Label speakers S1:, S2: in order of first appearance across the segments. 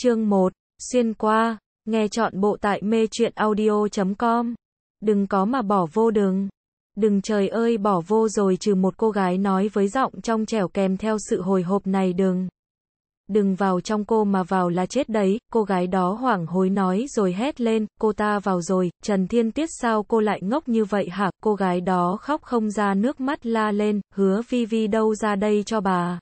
S1: Chương 1. Xuyên qua. Nghe chọn bộ tại mê chuyện audio.com. Đừng có mà bỏ vô đường. Đừng trời ơi bỏ vô rồi trừ một cô gái nói với giọng trong trẻo kèm theo sự hồi hộp này đừng. Đừng vào trong cô mà vào là chết đấy, cô gái đó hoảng hối nói rồi hét lên, cô ta vào rồi, Trần Thiên Tiết sao cô lại ngốc như vậy hả, cô gái đó khóc không ra nước mắt la lên, hứa vi vi đâu ra đây cho bà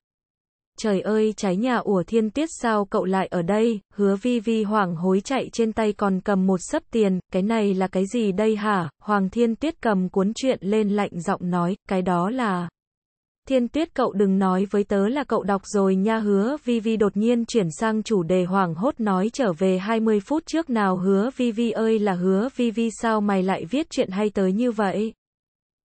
S1: trời ơi trái nhà ủa thiên tiết sao cậu lại ở đây, hứa vi vi hoảng hối chạy trên tay còn cầm một sấp tiền, cái này là cái gì đây hả, hoàng thiên tiết cầm cuốn chuyện lên lạnh giọng nói, cái đó là... Thiên tiết cậu đừng nói với tớ là cậu đọc rồi nha hứa vi vi đột nhiên chuyển sang chủ đề hoảng hốt nói trở về 20 phút trước nào hứa vi vi ơi là hứa vi vi sao mày lại viết chuyện hay tới như vậy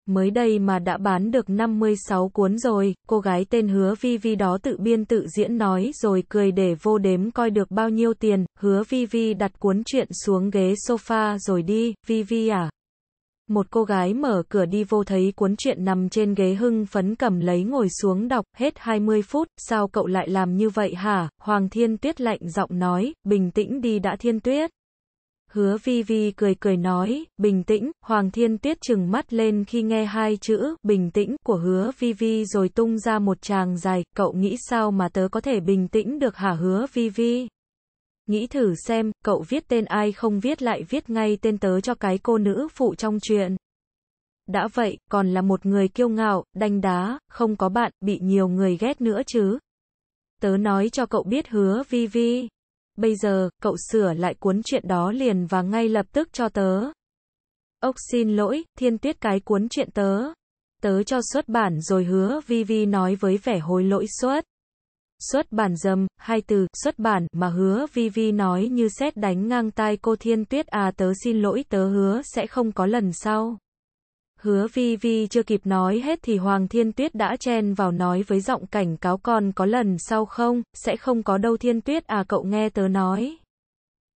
S1: mới đây mà đã bán được 56 cuốn rồi, cô gái tên Hứa Vi Vi đó tự biên tự diễn nói rồi cười để vô đếm coi được bao nhiêu tiền, Hứa Vi Vi đặt cuốn truyện xuống ghế sofa rồi đi, Vi Vi à. Một cô gái mở cửa đi vô thấy cuốn truyện nằm trên ghế hưng phấn cầm lấy ngồi xuống đọc, hết 20 phút, sao cậu lại làm như vậy hả, Hoàng Thiên Tuyết lạnh giọng nói, bình tĩnh đi đã Thiên Tuyết. Hứa vi vi cười cười nói, bình tĩnh, Hoàng Thiên Tuyết chừng mắt lên khi nghe hai chữ, bình tĩnh, của hứa vi vi rồi tung ra một tràng dài, cậu nghĩ sao mà tớ có thể bình tĩnh được hả hứa vi vi? Nghĩ thử xem, cậu viết tên ai không viết lại viết ngay tên tớ cho cái cô nữ phụ trong chuyện. Đã vậy, còn là một người kiêu ngạo, đanh đá, không có bạn, bị nhiều người ghét nữa chứ. Tớ nói cho cậu biết hứa vi vi bây giờ, cậu sửa lại cuốn chuyện đó liền và ngay lập tức cho tớ. Ốc xin lỗi, thiên tuyết cái cuốn chuyện tớ. Tớ cho xuất bản rồi hứa Vivi nói với vẻ hối lỗi xuất. Xuất bản dâm, hai từ, xuất bản, mà hứa Vivi nói như xét đánh ngang tai cô thiên tuyết à tớ xin lỗi tớ hứa sẽ không có lần sau. Hứa Vi Vi chưa kịp nói hết thì Hoàng Thiên Tuyết đã chen vào nói với giọng cảnh cáo con có lần sau không, sẽ không có đâu Thiên Tuyết à cậu nghe tớ nói.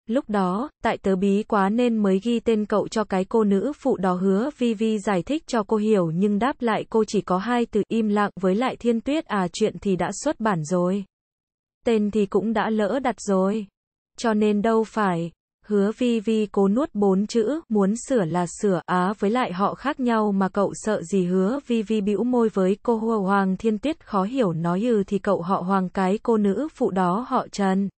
S1: Lúc đó, tại tớ bí quá nên mới ghi tên cậu cho cái cô nữ phụ đó hứa Vi Vi giải thích cho cô hiểu nhưng đáp lại cô chỉ có hai từ im lặng với lại Thiên Tuyết à chuyện thì đã xuất bản rồi. Tên thì cũng đã lỡ đặt rồi. Cho nên đâu phải, Hứa vi vi cố nuốt bốn chữ, muốn sửa là sửa, á với lại họ khác nhau mà cậu sợ gì hứa vi vi bĩu môi với cô Hồ Hoàng Thiên Tuyết khó hiểu nói ừ thì cậu họ Hoàng cái cô nữ phụ đó họ Trần.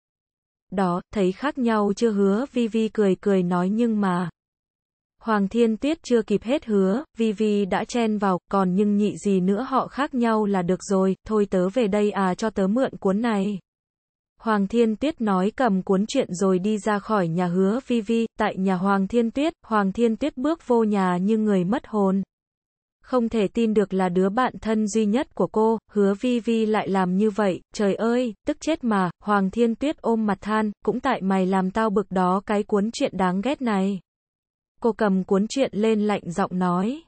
S1: Đó, thấy khác nhau chưa hứa vi vi cười cười nói nhưng mà. Hoàng Thiên Tuyết chưa kịp hết hứa, Vi Vi đã chen vào, còn nhưng nhị gì nữa họ khác nhau là được rồi, thôi tớ về đây à cho tớ mượn cuốn này. Hoàng Thiên Tuyết nói cầm cuốn chuyện rồi đi ra khỏi nhà hứa Vi Vi, tại nhà Hoàng Thiên Tuyết, Hoàng Thiên Tuyết bước vô nhà như người mất hồn. Không thể tin được là đứa bạn thân duy nhất của cô, hứa Vi Vi lại làm như vậy, trời ơi, tức chết mà, Hoàng Thiên Tuyết ôm mặt than, cũng tại mày làm tao bực đó cái cuốn chuyện đáng ghét này. Cô cầm cuốn chuyện lên lạnh giọng nói.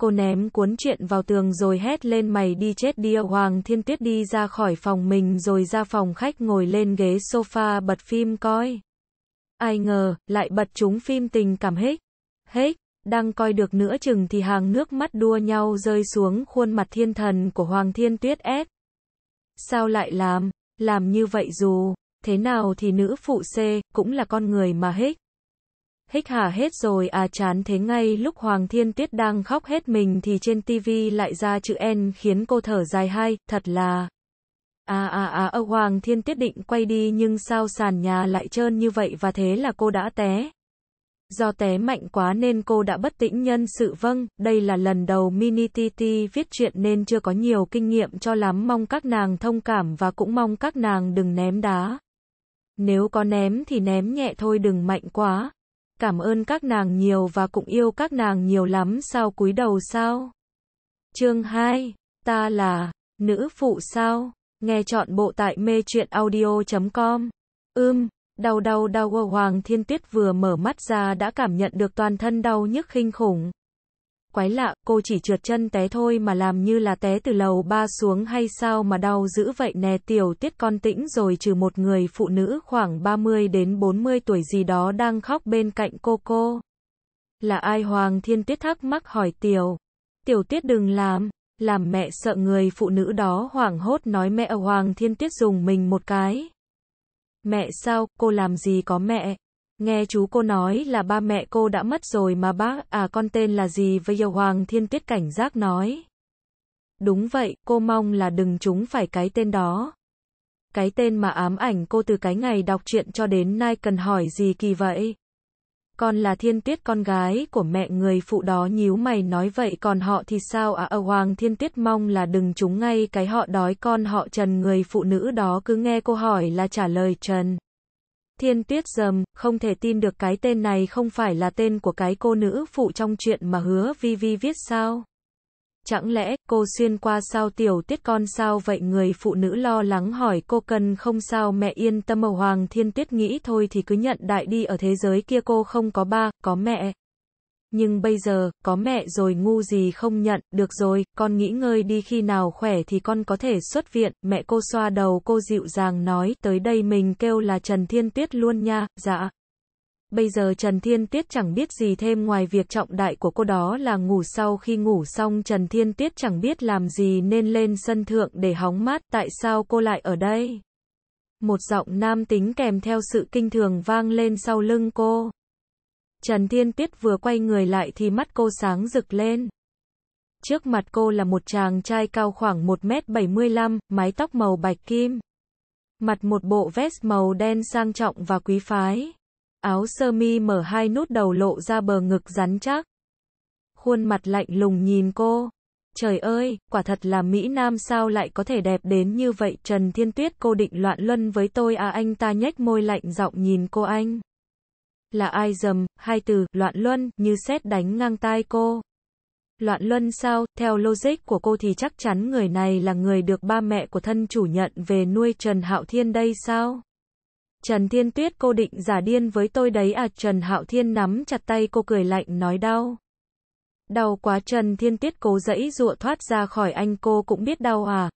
S1: Cô ném cuốn truyện vào tường rồi hét lên mày đi chết đi Hoàng Thiên Tuyết đi ra khỏi phòng mình rồi ra phòng khách ngồi lên ghế sofa bật phim coi. Ai ngờ, lại bật chúng phim tình cảm hết. Hết, đang coi được nửa chừng thì hàng nước mắt đua nhau rơi xuống khuôn mặt thiên thần của Hoàng Thiên Tuyết ép. Sao lại làm, làm như vậy dù, thế nào thì nữ phụ C, cũng là con người mà hết hích hà hết rồi à chán thế ngay lúc Hoàng Thiên Tuyết đang khóc hết mình thì trên tivi lại ra chữ N khiến cô thở dài hai, thật là... À à à Âu Hoàng Thiên Tuyết định quay đi nhưng sao sàn nhà lại trơn như vậy và thế là cô đã té. Do té mạnh quá nên cô đã bất tĩnh nhân sự vâng, đây là lần đầu Mini TT viết chuyện nên chưa có nhiều kinh nghiệm cho lắm mong các nàng thông cảm và cũng mong các nàng đừng ném đá. Nếu có ném thì ném nhẹ thôi đừng mạnh quá cảm ơn các nàng nhiều và cũng yêu các nàng nhiều lắm sao cúi đầu sao. Chương 2, ta là nữ phụ sao? Nghe chọn bộ tại mê truyện audio.com. Ưm, um, đau đau đau Hoàng Thiên Tuyết vừa mở mắt ra đã cảm nhận được toàn thân đau nhức kinh khủng quái lạ, cô chỉ trượt chân té thôi mà làm như là té từ lầu ba xuống hay sao mà đau dữ vậy nè tiểu tiết con tĩnh rồi trừ một người phụ nữ khoảng 30 đến 40 tuổi gì đó đang khóc bên cạnh cô cô. Là ai Hoàng Thiên Tiết thắc mắc hỏi tiểu. Tiểu tiết đừng làm, làm mẹ sợ người phụ nữ đó hoảng hốt nói mẹ Hoàng Thiên Tiết dùng mình một cái. Mẹ sao, cô làm gì có mẹ, Nghe chú cô nói là ba mẹ cô đã mất rồi mà bác, à con tên là gì với yêu hoàng thiên tuyết cảnh giác nói. Đúng vậy, cô mong là đừng chúng phải cái tên đó. Cái tên mà ám ảnh cô từ cái ngày đọc truyện cho đến nay cần hỏi gì kỳ vậy? Con là thiên tuyết con gái của mẹ người phụ đó nhíu mày nói vậy còn họ thì sao à ở ờ, hoàng thiên tuyết mong là đừng chúng ngay cái họ đói con họ trần người phụ nữ đó cứ nghe cô hỏi là trả lời trần. Thiên Tuyết Dầm, không thể tin được cái tên này không phải là tên của cái cô nữ phụ trong chuyện mà hứa Vi Vi viết sao? Chẳng lẽ, cô xuyên qua sao tiểu tiết con sao vậy người phụ nữ lo lắng hỏi cô cần không sao mẹ yên tâm ở Hoàng Thiên Tuyết nghĩ thôi thì cứ nhận đại đi ở thế giới kia cô không có ba, có mẹ. Nhưng bây giờ, có mẹ rồi ngu gì không nhận, được rồi, con nghĩ ngơi đi khi nào khỏe thì con có thể xuất viện, mẹ cô xoa đầu cô dịu dàng nói, tới đây mình kêu là Trần Thiên Tuyết luôn nha, dạ. Bây giờ Trần Thiên Tuyết chẳng biết gì thêm ngoài việc trọng đại của cô đó là ngủ sau khi ngủ xong Trần Thiên Tuyết chẳng biết làm gì nên lên sân thượng để hóng mát, tại sao cô lại ở đây? Một giọng nam tính kèm theo sự kinh thường vang lên sau lưng cô. Trần Thiên Tiết vừa quay người lại thì mắt cô sáng rực lên. Trước mặt cô là một chàng trai cao khoảng 1m75, mái tóc màu bạch kim. Mặt một bộ vest màu đen sang trọng và quý phái. Áo sơ mi mở hai nút đầu lộ ra bờ ngực rắn chắc. Khuôn mặt lạnh lùng nhìn cô. Trời ơi, quả thật là Mỹ Nam sao lại có thể đẹp đến như vậy Trần Thiên Tuyết cô định loạn luân với tôi à anh ta nhếch môi lạnh giọng nhìn cô anh là ai dầm, hai từ, loạn luân, như xét đánh ngang tai cô. Loạn luân sao, theo logic của cô thì chắc chắn người này là người được ba mẹ của thân chủ nhận về nuôi Trần Hạo Thiên đây sao? Trần Thiên Tuyết cô định giả điên với tôi đấy à Trần Hạo Thiên nắm chặt tay cô cười lạnh nói đau. Đau quá Trần Thiên Tuyết cố dẫy dụa thoát ra khỏi anh cô cũng biết đau à,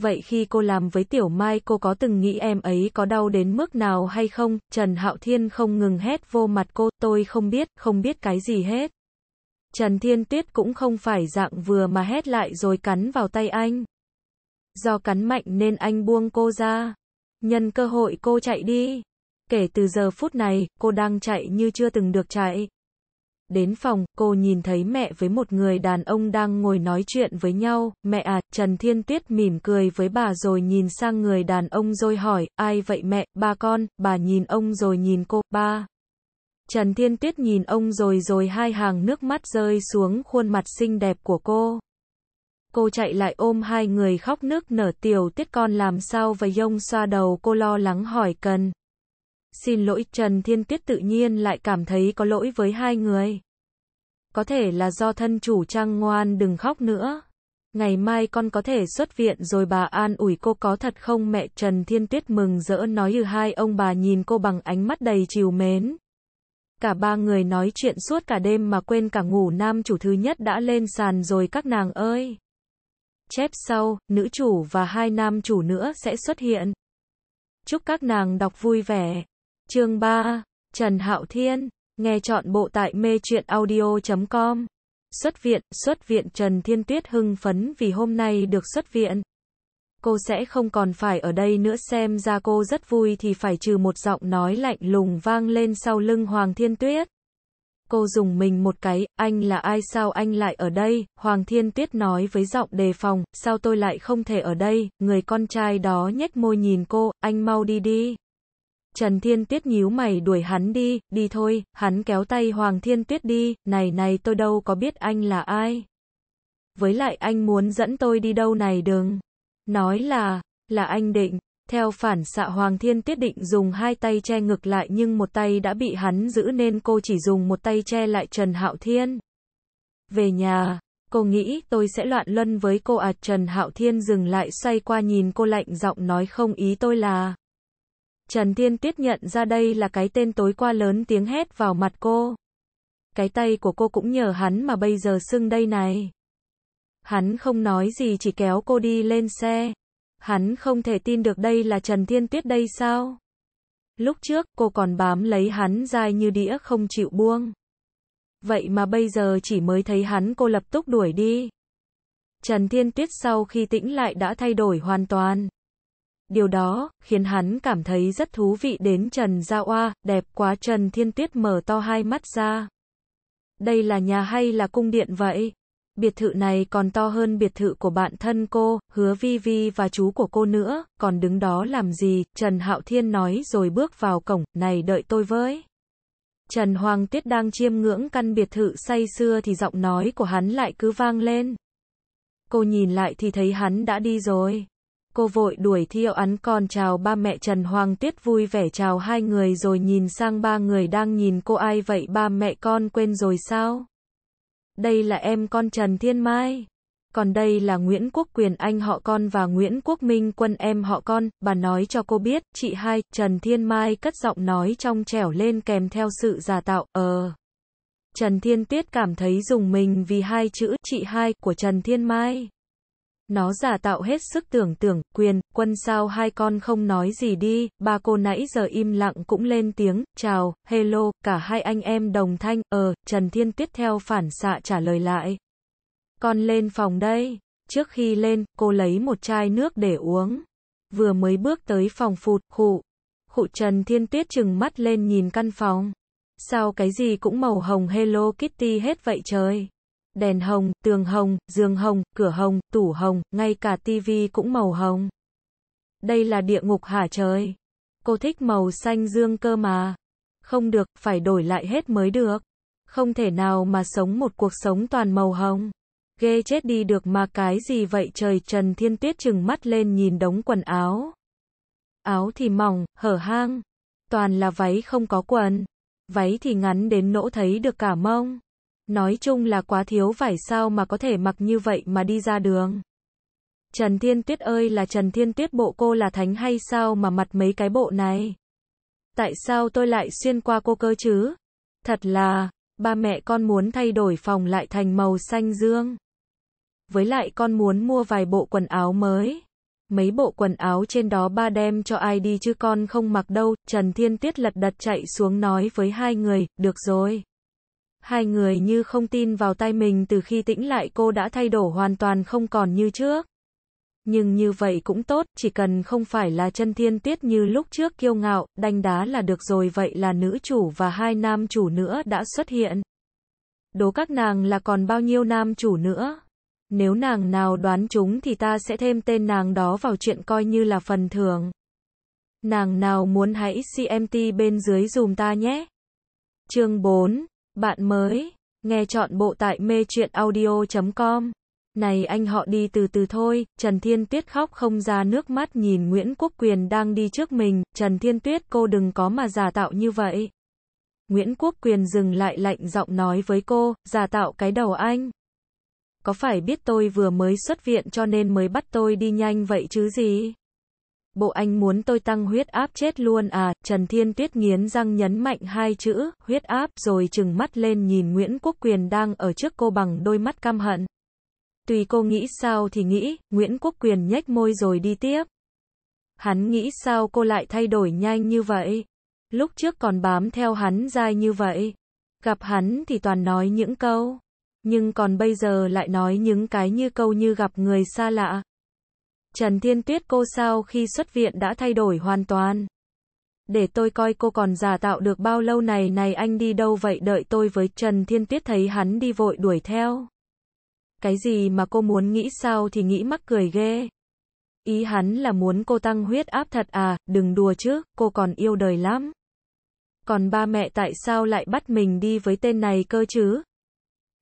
S1: vậy khi cô làm với Tiểu Mai cô có từng nghĩ em ấy có đau đến mức nào hay không? Trần Hạo Thiên không ngừng hét vô mặt cô, tôi không biết, không biết cái gì hết. Trần Thiên Tuyết cũng không phải dạng vừa mà hét lại rồi cắn vào tay anh. Do cắn mạnh nên anh buông cô ra. Nhân cơ hội cô chạy đi. Kể từ giờ phút này, cô đang chạy như chưa từng được chạy. Đến phòng, cô nhìn thấy mẹ với một người đàn ông đang ngồi nói chuyện với nhau. Mẹ à, Trần Thiên Tuyết mỉm cười với bà rồi nhìn sang người đàn ông rồi hỏi, ai vậy mẹ, ba con, bà nhìn ông rồi nhìn cô, ba. Trần Thiên Tuyết nhìn ông rồi rồi hai hàng nước mắt rơi xuống khuôn mặt xinh đẹp của cô. Cô chạy lại ôm hai người khóc nước nở tiểu tuyết con làm sao và dông xoa đầu cô lo lắng hỏi cần. Xin lỗi Trần Thiên Tuyết tự nhiên lại cảm thấy có lỗi với hai người. Có thể là do thân chủ trang ngoan đừng khóc nữa. Ngày mai con có thể xuất viện rồi bà an ủi cô có thật không mẹ Trần Thiên Tuyết mừng rỡ nói như ừ, hai ông bà nhìn cô bằng ánh mắt đầy chiều mến. Cả ba người nói chuyện suốt cả đêm mà quên cả ngủ nam chủ thứ nhất đã lên sàn rồi các nàng ơi. Chép sau, nữ chủ và hai nam chủ nữa sẽ xuất hiện. Chúc các nàng đọc vui vẻ. Chương 3. Trần Hạo Thiên, nghe chọn bộ tại mê truyện audio.com. Xuất viện, xuất viện Trần Thiên Tuyết hưng phấn vì hôm nay được xuất viện. Cô sẽ không còn phải ở đây nữa xem ra cô rất vui thì phải trừ một giọng nói lạnh lùng vang lên sau lưng Hoàng Thiên Tuyết. Cô dùng mình một cái, anh là ai sao anh lại ở đây, Hoàng Thiên Tuyết nói với giọng đề phòng, sao tôi lại không thể ở đây, người con trai đó nhếch môi nhìn cô, anh mau đi đi. Trần Thiên Tuyết nhíu mày đuổi hắn đi, đi thôi, hắn kéo tay Hoàng Thiên Tuyết đi, này này tôi đâu có biết anh là ai. Với lại anh muốn dẫn tôi đi đâu này đừng. Nói là, là anh định. Theo phản xạ Hoàng Thiên Tuyết định dùng hai tay che ngực lại nhưng một tay đã bị hắn giữ nên cô chỉ dùng một tay che lại Trần Hạo Thiên. Về nhà, cô nghĩ tôi sẽ loạn luân với cô à Trần Hạo Thiên dừng lại xoay qua nhìn cô lạnh giọng nói không ý tôi là. Trần Thiên Tuyết nhận ra đây là cái tên tối qua lớn tiếng hét vào mặt cô. Cái tay của cô cũng nhờ hắn mà bây giờ sưng đây này. Hắn không nói gì chỉ kéo cô đi lên xe. Hắn không thể tin được đây là Trần Thiên Tuyết đây sao? Lúc trước cô còn bám lấy hắn dai như đĩa không chịu buông. Vậy mà bây giờ chỉ mới thấy hắn cô lập tức đuổi đi. Trần Thiên Tuyết sau khi tĩnh lại đã thay đổi hoàn toàn. Điều đó, khiến hắn cảm thấy rất thú vị đến Trần Gia Oa, đẹp quá Trần Thiên Tuyết mở to hai mắt ra. Đây là nhà hay là cung điện vậy? Biệt thự này còn to hơn biệt thự của bạn thân cô, hứa Vi Vi và chú của cô nữa, còn đứng đó làm gì, Trần Hạo Thiên nói rồi bước vào cổng, này đợi tôi với. Trần Hoàng Tuyết đang chiêm ngưỡng căn biệt thự say xưa thì giọng nói của hắn lại cứ vang lên. Cô nhìn lại thì thấy hắn đã đi rồi cô vội đuổi Thiệu Ấn con chào ba mẹ Trần Hoàng Tuyết vui vẻ chào hai người rồi nhìn sang ba người đang nhìn cô ai vậy ba mẹ con quên rồi sao? Đây là em con Trần Thiên Mai. Còn đây là Nguyễn Quốc Quyền anh họ con và Nguyễn Quốc Minh quân em họ con, bà nói cho cô biết, chị hai, Trần Thiên Mai cất giọng nói trong trẻo lên kèm theo sự giả tạo, ờ. Trần Thiên Tuyết cảm thấy dùng mình vì hai chữ chị hai của Trần Thiên Mai. Nó giả tạo hết sức tưởng tưởng, quyền, quân sao hai con không nói gì đi, ba cô nãy giờ im lặng cũng lên tiếng, chào, hello, cả hai anh em đồng thanh, ờ, Trần Thiên tiếp theo phản xạ trả lời lại. Con lên phòng đây, trước khi lên, cô lấy một chai nước để uống. Vừa mới bước tới phòng phụt, khụ, khụ Trần Thiên Tuyết chừng mắt lên nhìn căn phòng. Sao cái gì cũng màu hồng Hello Kitty hết vậy trời? đèn hồng, tường hồng, giường hồng, cửa hồng, tủ hồng, ngay cả tivi cũng màu hồng. Đây là địa ngục hả trời? Cô thích màu xanh dương cơ mà. Không được, phải đổi lại hết mới được. Không thể nào mà sống một cuộc sống toàn màu hồng. Ghê chết đi được mà cái gì vậy trời Trần Thiên Tuyết chừng mắt lên nhìn đống quần áo. Áo thì mỏng, hở hang. Toàn là váy không có quần. Váy thì ngắn đến nỗ thấy được cả mông. Nói chung là quá thiếu vải sao mà có thể mặc như vậy mà đi ra đường. Trần Thiên Tuyết ơi là Trần Thiên Tuyết bộ cô là thánh hay sao mà mặt mấy cái bộ này. Tại sao tôi lại xuyên qua cô cơ chứ? Thật là, ba mẹ con muốn thay đổi phòng lại thành màu xanh dương. Với lại con muốn mua vài bộ quần áo mới. Mấy bộ quần áo trên đó ba đem cho ai đi chứ con không mặc đâu. Trần Thiên Tuyết lật đật chạy xuống nói với hai người, được rồi. Hai người như không tin vào tay mình từ khi tĩnh lại cô đã thay đổi hoàn toàn không còn như trước. Nhưng như vậy cũng tốt, chỉ cần không phải là chân thiên tiết như lúc trước kiêu ngạo, đanh đá là được rồi vậy là nữ chủ và hai nam chủ nữa đã xuất hiện. Đố các nàng là còn bao nhiêu nam chủ nữa? Nếu nàng nào đoán chúng thì ta sẽ thêm tên nàng đó vào chuyện coi như là phần thưởng. Nàng nào muốn hãy CMT bên dưới dùm ta nhé. Chương 4 bạn mới, nghe chọn bộ tại mê chuyện audio.com. Này anh họ đi từ từ thôi, Trần Thiên Tuyết khóc không ra nước mắt nhìn Nguyễn Quốc Quyền đang đi trước mình, Trần Thiên Tuyết cô đừng có mà giả tạo như vậy. Nguyễn Quốc Quyền dừng lại lạnh giọng nói với cô, giả tạo cái đầu anh. Có phải biết tôi vừa mới xuất viện cho nên mới bắt tôi đi nhanh vậy chứ gì? Bộ anh muốn tôi tăng huyết áp chết luôn à, Trần Thiên Tuyết nghiến răng nhấn mạnh hai chữ, huyết áp, rồi chừng mắt lên nhìn Nguyễn Quốc Quyền đang ở trước cô bằng đôi mắt căm hận. Tùy cô nghĩ sao thì nghĩ, Nguyễn Quốc Quyền nhếch môi rồi đi tiếp. Hắn nghĩ sao cô lại thay đổi nhanh như vậy? Lúc trước còn bám theo hắn dai như vậy. Gặp hắn thì toàn nói những câu. Nhưng còn bây giờ lại nói những cái như câu như gặp người xa lạ. Trần Thiên Tuyết cô sao khi xuất viện đã thay đổi hoàn toàn. Để tôi coi cô còn giả tạo được bao lâu này này anh đi đâu vậy đợi tôi với Trần Thiên Tuyết thấy hắn đi vội đuổi theo. Cái gì mà cô muốn nghĩ sao thì nghĩ mắc cười ghê. Ý hắn là muốn cô tăng huyết áp thật à, đừng đùa chứ, cô còn yêu đời lắm. Còn ba mẹ tại sao lại bắt mình đi với tên này cơ chứ?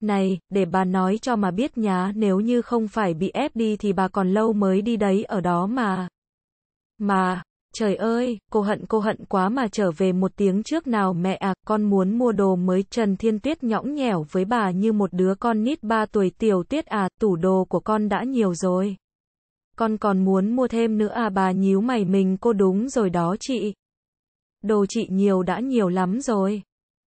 S1: Này, để bà nói cho mà biết nhá, nếu như không phải bị ép đi thì bà còn lâu mới đi đấy ở đó mà. Mà, trời ơi, cô hận cô hận quá mà trở về một tiếng trước nào mẹ à, con muốn mua đồ mới. Trần Thiên Tuyết nhõng nhẽo với bà như một đứa con nít 3 tuổi tiểu tuyết à, tủ đồ của con đã nhiều rồi. Con còn muốn mua thêm nữa à bà nhíu mày mình cô đúng rồi đó chị. Đồ chị nhiều đã nhiều lắm rồi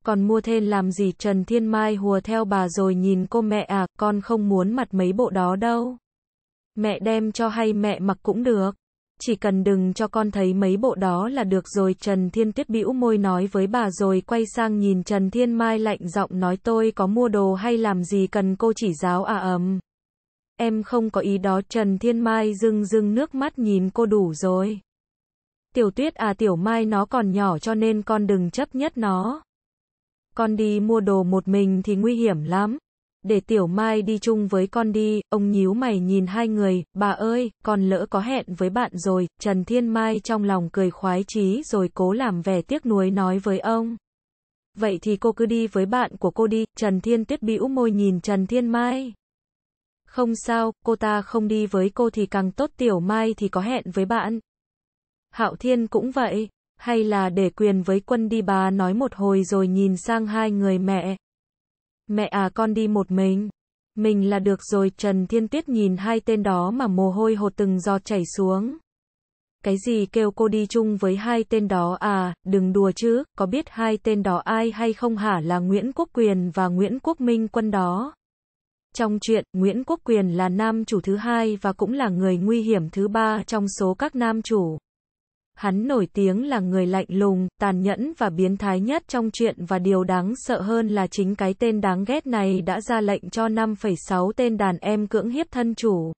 S1: còn mua thêm làm gì Trần Thiên Mai hùa theo bà rồi nhìn cô mẹ à, con không muốn mặt mấy bộ đó đâu. Mẹ đem cho hay mẹ mặc cũng được. Chỉ cần đừng cho con thấy mấy bộ đó là được rồi Trần Thiên Tuyết bĩu môi nói với bà rồi quay sang nhìn Trần Thiên Mai lạnh giọng nói tôi có mua đồ hay làm gì cần cô chỉ giáo à ầm. Em không có ý đó Trần Thiên Mai rưng rưng nước mắt nhìn cô đủ rồi. Tiểu tuyết à tiểu mai nó còn nhỏ cho nên con đừng chấp nhất nó con đi mua đồ một mình thì nguy hiểm lắm. Để Tiểu Mai đi chung với con đi, ông nhíu mày nhìn hai người, bà ơi, con lỡ có hẹn với bạn rồi, Trần Thiên Mai trong lòng cười khoái chí rồi cố làm vẻ tiếc nuối nói với ông. Vậy thì cô cứ đi với bạn của cô đi, Trần Thiên Tuyết bĩu môi nhìn Trần Thiên Mai. Không sao, cô ta không đi với cô thì càng tốt Tiểu Mai thì có hẹn với bạn. Hạo Thiên cũng vậy, hay là để quyền với quân đi bà nói một hồi rồi nhìn sang hai người mẹ. Mẹ à con đi một mình. Mình là được rồi Trần Thiên Tuyết nhìn hai tên đó mà mồ hôi hột từng giọt chảy xuống. Cái gì kêu cô đi chung với hai tên đó à, đừng đùa chứ, có biết hai tên đó ai hay không hả là Nguyễn Quốc Quyền và Nguyễn Quốc Minh quân đó. Trong chuyện, Nguyễn Quốc Quyền là nam chủ thứ hai và cũng là người nguy hiểm thứ ba trong số các nam chủ. Hắn nổi tiếng là người lạnh lùng, tàn nhẫn và biến thái nhất trong chuyện và điều đáng sợ hơn là chính cái tên đáng ghét này đã ra lệnh cho 5,6 tên đàn em cưỡng hiếp thân chủ.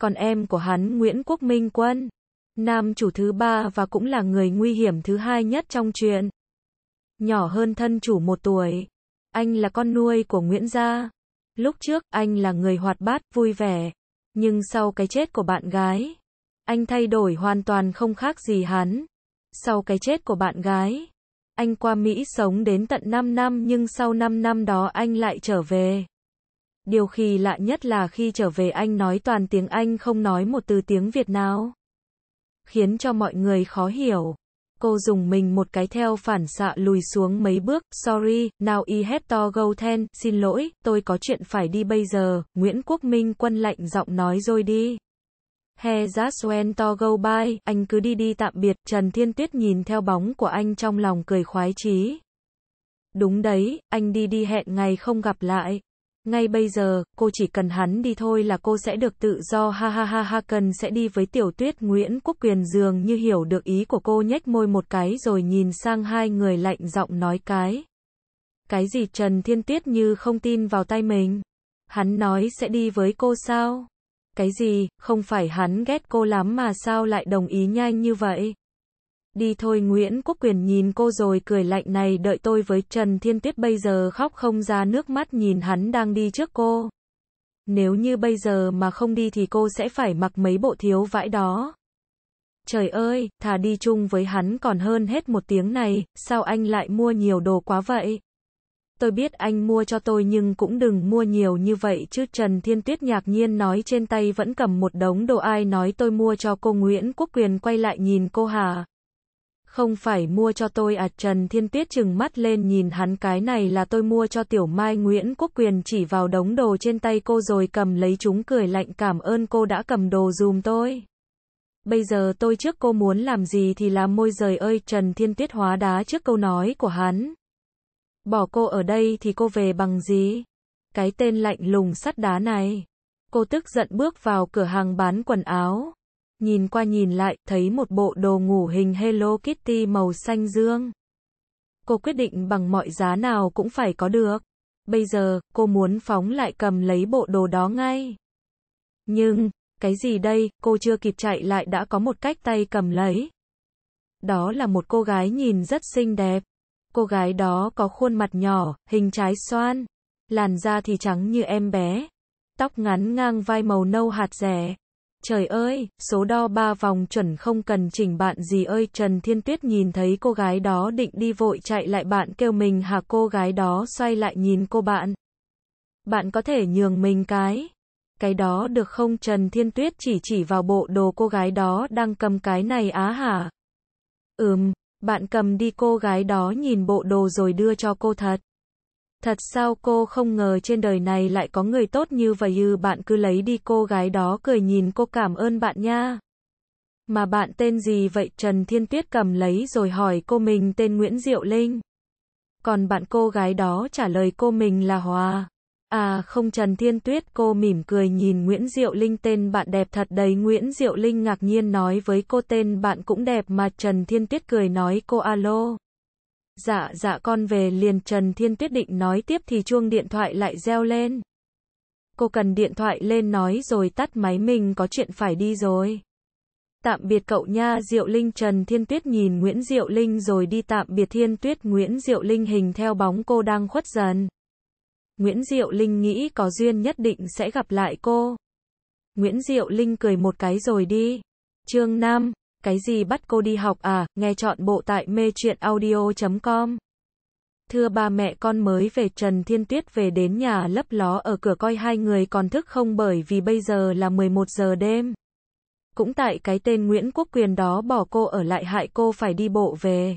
S1: Còn em của hắn Nguyễn Quốc Minh Quân, nam chủ thứ ba và cũng là người nguy hiểm thứ hai nhất trong chuyện. Nhỏ hơn thân chủ một tuổi, anh là con nuôi của Nguyễn Gia. Lúc trước, anh là người hoạt bát, vui vẻ. Nhưng sau cái chết của bạn gái, anh thay đổi hoàn toàn không khác gì hắn. Sau cái chết của bạn gái, anh qua Mỹ sống đến tận 5 năm nhưng sau 5 năm đó anh lại trở về. Điều kỳ lạ nhất là khi trở về anh nói toàn tiếng Anh không nói một từ tiếng Việt nào. Khiến cho mọi người khó hiểu. Cô dùng mình một cái theo phản xạ lùi xuống mấy bước, sorry, now I have to go ten, xin lỗi, tôi có chuyện phải đi bây giờ, Nguyễn Quốc Minh quân lạnh giọng nói rồi đi. He just went to go by, anh cứ đi đi tạm biệt, Trần Thiên Tuyết nhìn theo bóng của anh trong lòng cười khoái chí. Đúng đấy, anh đi đi hẹn ngày không gặp lại. Ngay bây giờ, cô chỉ cần hắn đi thôi là cô sẽ được tự do ha ha ha ha cần sẽ đi với tiểu tuyết Nguyễn Quốc Quyền dường như hiểu được ý của cô nhếch môi một cái rồi nhìn sang hai người lạnh giọng nói cái. Cái gì Trần Thiên Tuyết như không tin vào tay mình. Hắn nói sẽ đi với cô sao? Cái gì, không phải hắn ghét cô lắm mà sao lại đồng ý nhanh như vậy? Đi thôi Nguyễn Quốc Quyền nhìn cô rồi cười lạnh này đợi tôi với Trần Thiên tiết bây giờ khóc không ra nước mắt nhìn hắn đang đi trước cô. Nếu như bây giờ mà không đi thì cô sẽ phải mặc mấy bộ thiếu vãi đó. Trời ơi, thà đi chung với hắn còn hơn hết một tiếng này, sao anh lại mua nhiều đồ quá vậy? tôi biết anh mua cho tôi nhưng cũng đừng mua nhiều như vậy chứ Trần Thiên Tuyết ngạc nhiên nói trên tay vẫn cầm một đống đồ ai nói tôi mua cho cô Nguyễn Quốc Quyền quay lại nhìn cô Hà. Không phải mua cho tôi à Trần Thiên Tuyết chừng mắt lên nhìn hắn cái này là tôi mua cho Tiểu Mai Nguyễn Quốc Quyền chỉ vào đống đồ trên tay cô rồi cầm lấy chúng cười lạnh cảm ơn cô đã cầm đồ dùm tôi. Bây giờ tôi trước cô muốn làm gì thì làm môi rời ơi Trần Thiên Tuyết hóa đá trước câu nói của hắn. Bỏ cô ở đây thì cô về bằng gì? Cái tên lạnh lùng sắt đá này. Cô tức giận bước vào cửa hàng bán quần áo. Nhìn qua nhìn lại, thấy một bộ đồ ngủ hình Hello Kitty màu xanh dương. Cô quyết định bằng mọi giá nào cũng phải có được. Bây giờ, cô muốn phóng lại cầm lấy bộ đồ đó ngay. Nhưng, cái gì đây, cô chưa kịp chạy lại đã có một cách tay cầm lấy. Đó là một cô gái nhìn rất xinh đẹp. Cô gái đó có khuôn mặt nhỏ, hình trái xoan, làn da thì trắng như em bé, tóc ngắn ngang vai màu nâu hạt rẻ. Trời ơi, số đo ba vòng chuẩn không cần chỉnh bạn gì ơi Trần Thiên Tuyết nhìn thấy cô gái đó định đi vội chạy lại bạn kêu mình hả cô gái đó xoay lại nhìn cô bạn. Bạn có thể nhường mình cái. Cái đó được không Trần Thiên Tuyết chỉ chỉ vào bộ đồ cô gái đó đang cầm cái này á hả? Ừm, bạn cầm đi cô gái đó nhìn bộ đồ rồi đưa cho cô thật. Thật sao cô không ngờ trên đời này lại có người tốt như vậy ư bạn cứ lấy đi cô gái đó cười nhìn cô cảm ơn bạn nha. Mà bạn tên gì vậy Trần Thiên Tuyết cầm lấy rồi hỏi cô mình tên Nguyễn Diệu Linh. Còn bạn cô gái đó trả lời cô mình là Hòa. À không Trần Thiên Tuyết cô mỉm cười nhìn Nguyễn Diệu Linh tên bạn đẹp thật đấy Nguyễn Diệu Linh ngạc nhiên nói với cô tên bạn cũng đẹp mà Trần Thiên Tuyết cười nói cô alo. Dạ dạ con về liền Trần Thiên Tuyết định nói tiếp thì chuông điện thoại lại reo lên. Cô cần điện thoại lên nói rồi tắt máy mình có chuyện phải đi rồi. Tạm biệt cậu nha Diệu Linh Trần Thiên Tuyết nhìn Nguyễn Diệu Linh rồi đi tạm biệt Thiên Tuyết Nguyễn Diệu Linh hình theo bóng cô đang khuất dần. Nguyễn Diệu Linh nghĩ có duyên nhất định sẽ gặp lại cô. Nguyễn Diệu Linh cười một cái rồi đi. Chương 5, cái gì bắt cô đi học à, nghe chọn bộ tại mê chuyện audio.com. Thưa ba mẹ con mới về Trần Thiên Tuyết về đến nhà lấp ló ở cửa coi hai người còn thức không bởi vì bây giờ là 11 giờ đêm. Cũng tại cái tên Nguyễn Quốc Quyền đó bỏ cô ở lại hại cô phải đi bộ về.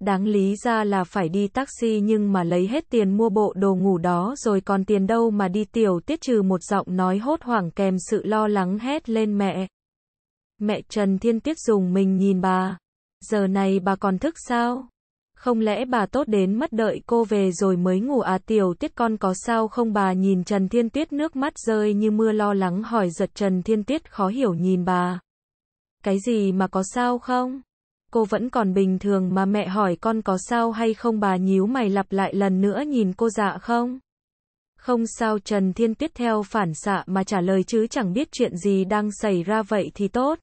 S1: Đáng lý ra là phải đi taxi nhưng mà lấy hết tiền mua bộ đồ ngủ đó rồi còn tiền đâu mà đi tiểu tiết trừ một giọng nói hốt hoảng kèm sự lo lắng hét lên mẹ. Mẹ Trần Thiên Tiết dùng mình nhìn bà. Giờ này bà còn thức sao? Không lẽ bà tốt đến mất đợi cô về rồi mới ngủ à tiểu tiết con có sao không bà nhìn Trần Thiên Tiết nước mắt rơi như mưa lo lắng hỏi giật Trần Thiên Tiết khó hiểu nhìn bà. Cái gì mà có sao không? cô vẫn còn bình thường mà mẹ hỏi con có sao hay không bà nhíu mày lặp lại lần nữa nhìn cô dạ không? Không sao Trần Thiên Tuyết theo phản xạ mà trả lời chứ chẳng biết chuyện gì đang xảy ra vậy thì tốt.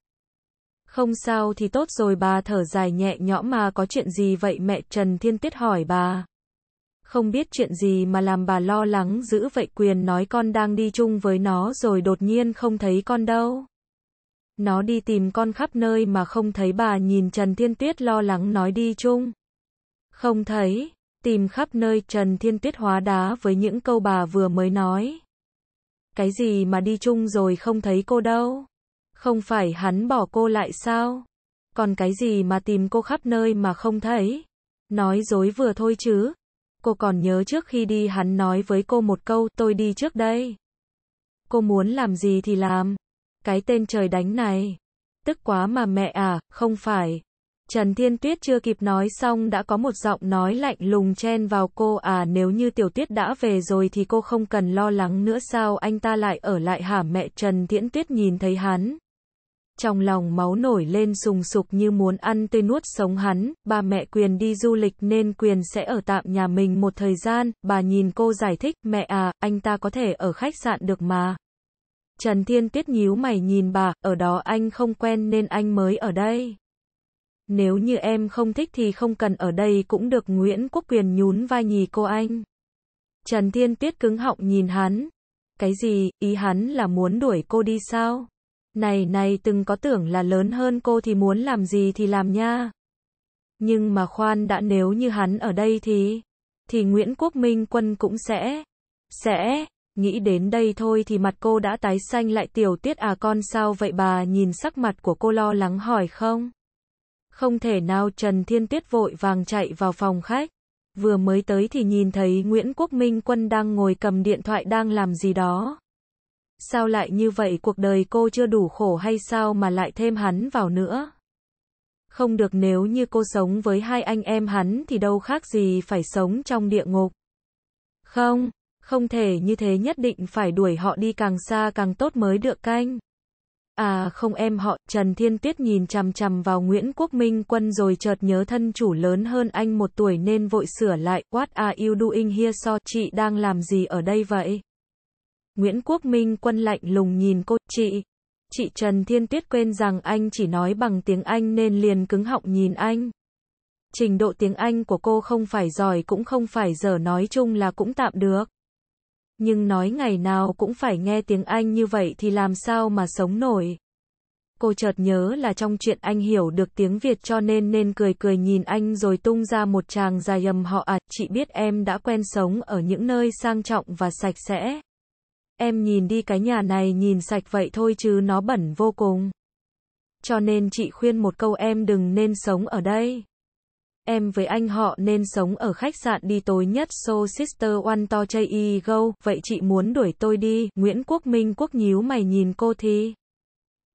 S1: Không sao thì tốt rồi bà thở dài nhẹ nhõm mà có chuyện gì vậy mẹ Trần Thiên Tuyết hỏi bà. Không biết chuyện gì mà làm bà lo lắng giữ vậy quyền nói con đang đi chung với nó rồi đột nhiên không thấy con đâu. Nó đi tìm con khắp nơi mà không thấy bà nhìn Trần Thiên Tuyết lo lắng nói đi chung. Không thấy, tìm khắp nơi Trần Thiên Tuyết hóa đá với những câu bà vừa mới nói. Cái gì mà đi chung rồi không thấy cô đâu? Không phải hắn bỏ cô lại sao? Còn cái gì mà tìm cô khắp nơi mà không thấy? Nói dối vừa thôi chứ. Cô còn nhớ trước khi đi hắn nói với cô một câu tôi đi trước đây. Cô muốn làm gì thì làm. Cái tên trời đánh này. Tức quá mà mẹ à, không phải. Trần Thiên Tuyết chưa kịp nói xong đã có một giọng nói lạnh lùng chen vào cô à nếu như Tiểu Tuyết đã về rồi thì cô không cần lo lắng nữa sao anh ta lại ở lại hả mẹ Trần Thiễn Tuyết nhìn thấy hắn. Trong lòng máu nổi lên sùng sục như muốn ăn tươi nuốt sống hắn, ba mẹ Quyền đi du lịch nên Quyền sẽ ở tạm nhà mình một thời gian, bà nhìn cô giải thích, mẹ à, anh ta có thể ở khách sạn được mà. Trần Thiên Tuyết nhíu mày nhìn bà, ở đó anh không quen nên anh mới ở đây. Nếu như em không thích thì không cần ở đây cũng được Nguyễn Quốc Quyền nhún vai nhì cô anh. Trần Thiên Tuyết cứng họng nhìn hắn. Cái gì, ý hắn là muốn đuổi cô đi sao? Này này từng có tưởng là lớn hơn cô thì muốn làm gì thì làm nha. Nhưng mà khoan đã nếu như hắn ở đây thì, thì Nguyễn Quốc Minh Quân cũng sẽ, sẽ, Nghĩ đến đây thôi thì mặt cô đã tái xanh lại tiểu tiết à con sao vậy bà nhìn sắc mặt của cô lo lắng hỏi không? Không thể nào Trần Thiên Tiết vội vàng chạy vào phòng khách. Vừa mới tới thì nhìn thấy Nguyễn Quốc Minh Quân đang ngồi cầm điện thoại đang làm gì đó. Sao lại như vậy cuộc đời cô chưa đủ khổ hay sao mà lại thêm hắn vào nữa? Không được nếu như cô sống với hai anh em hắn thì đâu khác gì phải sống trong địa ngục. Không, không thể như thế nhất định phải đuổi họ đi càng xa càng tốt mới được canh. À không em họ, Trần Thiên tuyết nhìn chằm chằm vào Nguyễn Quốc Minh Quân rồi chợt nhớ thân chủ lớn hơn anh một tuổi nên vội sửa lại, what are you doing here so, chị đang làm gì ở đây vậy? Nguyễn Quốc Minh Quân lạnh lùng nhìn cô, chị. Chị Trần Thiên tuyết quên rằng anh chỉ nói bằng tiếng Anh nên liền cứng họng nhìn anh. Trình độ tiếng Anh của cô không phải giỏi cũng không phải dở nói chung là cũng tạm được nhưng nói ngày nào cũng phải nghe tiếng Anh như vậy thì làm sao mà sống nổi. Cô chợt nhớ là trong chuyện anh hiểu được tiếng Việt cho nên nên cười cười nhìn anh rồi tung ra một chàng dài ầm họ à, chị biết em đã quen sống ở những nơi sang trọng và sạch sẽ. Em nhìn đi cái nhà này nhìn sạch vậy thôi chứ nó bẩn vô cùng. Cho nên chị khuyên một câu em đừng nên sống ở đây. Em với anh họ nên sống ở khách sạn đi tối nhất So Sister One To chay Chey Go, vậy chị muốn đuổi tôi đi, Nguyễn Quốc Minh Quốc nhíu mày nhìn cô thì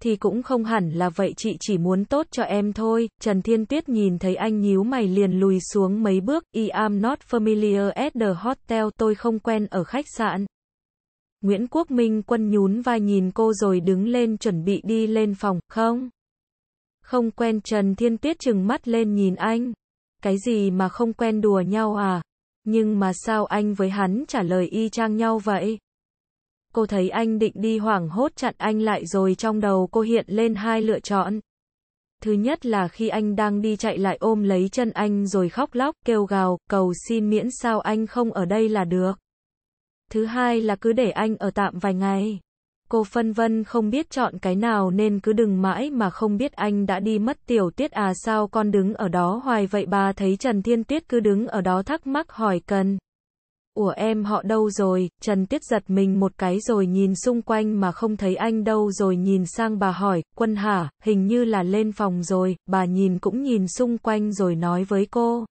S1: thì cũng không hẳn là vậy chị chỉ muốn tốt cho em thôi. Trần Thiên Tuyết nhìn thấy anh nhíu mày liền lùi xuống mấy bước. I am not familiar at the hotel. Tôi không quen ở khách sạn. Nguyễn Quốc Minh quân nhún vai nhìn cô rồi đứng lên chuẩn bị đi lên phòng. Không. Không quen Trần Thiên Tuyết chừng mắt lên nhìn anh cái gì mà không quen đùa nhau à? Nhưng mà sao anh với hắn trả lời y chang nhau vậy? Cô thấy anh định đi hoảng hốt chặn anh lại rồi trong đầu cô hiện lên hai lựa chọn. Thứ nhất là khi anh đang đi chạy lại ôm lấy chân anh rồi khóc lóc, kêu gào, cầu xin miễn sao anh không ở đây là được. Thứ hai là cứ để anh ở tạm vài ngày. Cô phân vân không biết chọn cái nào nên cứ đừng mãi mà không biết anh đã đi mất tiểu tiết à sao con đứng ở đó hoài vậy bà thấy Trần Thiên Tiết cứ đứng ở đó thắc mắc hỏi cần. Ủa em họ đâu rồi, Trần Tiết giật mình một cái rồi nhìn xung quanh mà không thấy anh đâu rồi nhìn sang bà hỏi, quân hả, hình như là lên phòng rồi, bà nhìn cũng nhìn xung quanh rồi nói với cô.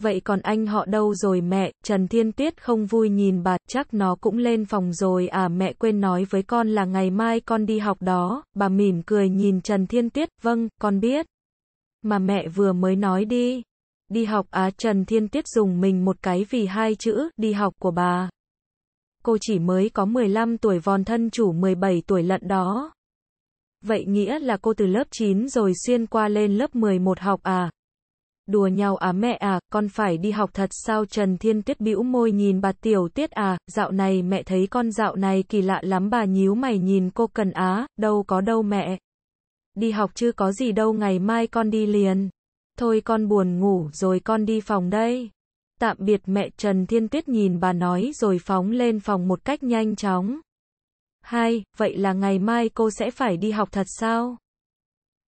S1: Vậy còn anh họ đâu rồi mẹ? Trần Thiên Tiết không vui nhìn bà, chắc nó cũng lên phòng rồi à mẹ quên nói với con là ngày mai con đi học đó. Bà mỉm cười nhìn Trần Thiên Tiết, vâng, con biết. Mà mẹ vừa mới nói đi. Đi học á à? Trần Thiên Tiết dùng mình một cái vì hai chữ, đi học của bà. Cô chỉ mới có 15 tuổi vòn thân chủ 17 tuổi lận đó. Vậy nghĩa là cô từ lớp 9 rồi xuyên qua lên lớp 11 học à? đùa nhau à mẹ à, con phải đi học thật sao Trần Thiên Tuyết bĩu môi nhìn bà Tiểu Tuyết à, dạo này mẹ thấy con dạo này kỳ lạ lắm bà nhíu mày nhìn cô cần á, đâu có đâu mẹ. Đi học chứ có gì đâu ngày mai con đi liền. Thôi con buồn ngủ rồi con đi phòng đây. Tạm biệt mẹ Trần Thiên Tuyết nhìn bà nói rồi phóng lên phòng một cách nhanh chóng. Hai, vậy là ngày mai cô sẽ phải đi học thật sao?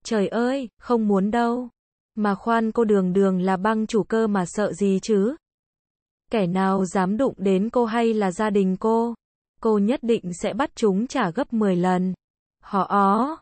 S1: Trời ơi, không muốn đâu. Mà khoan cô đường đường là băng chủ cơ mà sợ gì chứ? Kẻ nào dám đụng đến cô hay là gia đình cô? Cô nhất định sẽ bắt chúng trả gấp 10 lần. Họ ó.